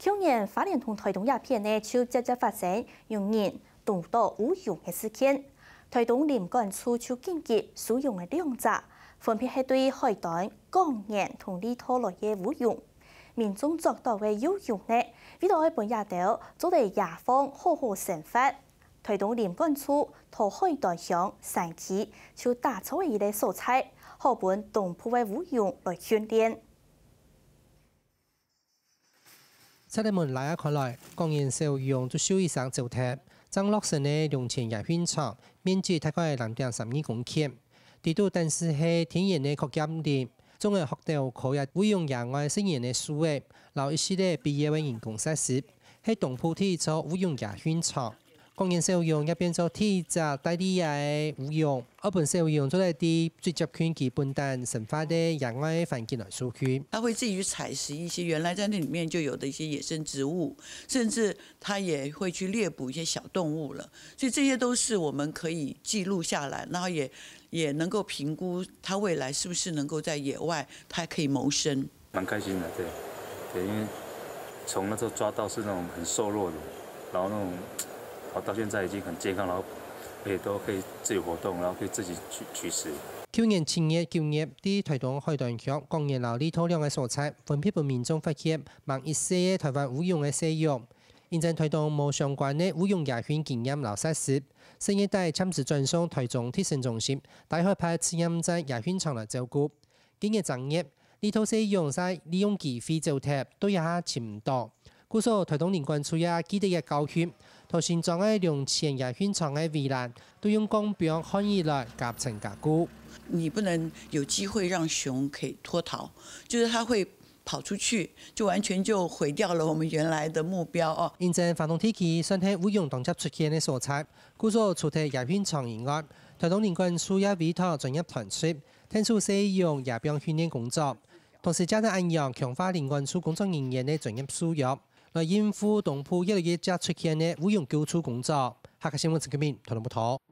去年，法院同台东也片呢，就积极发展用盐、动到无用的事件，推动林干处就紧急使用了两泽，分别系对海胆、江盐同里拖罗嘅无用。民众作到嘅有用呢，遇到在本日条，做得亚方好好想法，推动林干处同海胆乡、山区，就打造一个蔬菜，好本动刀嘅无用来训练。在你门來一看來，江燕小用做小以上就讀，张洛成嘅農村入間场，面积大概零点十二公顷。地圖但是系天然嘅扩建地，中有学校可以会用野外生源嘅树叶，留一系列必要嘅人工设施，喺东埔地做会用野間场。方言生用一边做天泽带地下的务用，耳本生活用做了一点最接权基本单神发的野外环境来所需。他会自己去采食一些原来在那里面就有的一些野生植物，甚至他也会去猎捕一些小动物了。所以这些都是我们可以记录下来，然后也也能够评估他未来是不是能够在野外他可以谋生。蛮开心的，对对，因为从那时候抓到是那种很瘦弱的，然后那种。好，到现在已经很健康，然后也都可以自由活动，然后可以自己取取食。去年青叶就业啲推动开断脚，工业劳力偷量嘅蔬菜，分批被民众发现，卖一些台湾无用嘅使用，现在推动无相关嘅无用牙圈禁验流实施。新一代亲自赠送台中提升中心，打开拍饲音在牙圈场来照顾。今日正夜，呢头西用晒利用机非洲贴，都一下全唔到。故作台东林管出也记得也教学，头先装个两片叶片长个围栏，都用钢片焊接来夹层夹固。你不能有机会让熊可以脱逃，就是它会跑出去，就完全就毁掉了我们原来的目标哦。因正发动天气，身体无用动车出去个蔬菜，故作除掉叶片长以外，台东林管处也委托专业团出，听说使用叶片训练工作，同时加大安阳强化林管处工作人员的专业素养。那应付东部越来越加出现呢，无用救助工作。下克新闻陈建明，讨论报讨？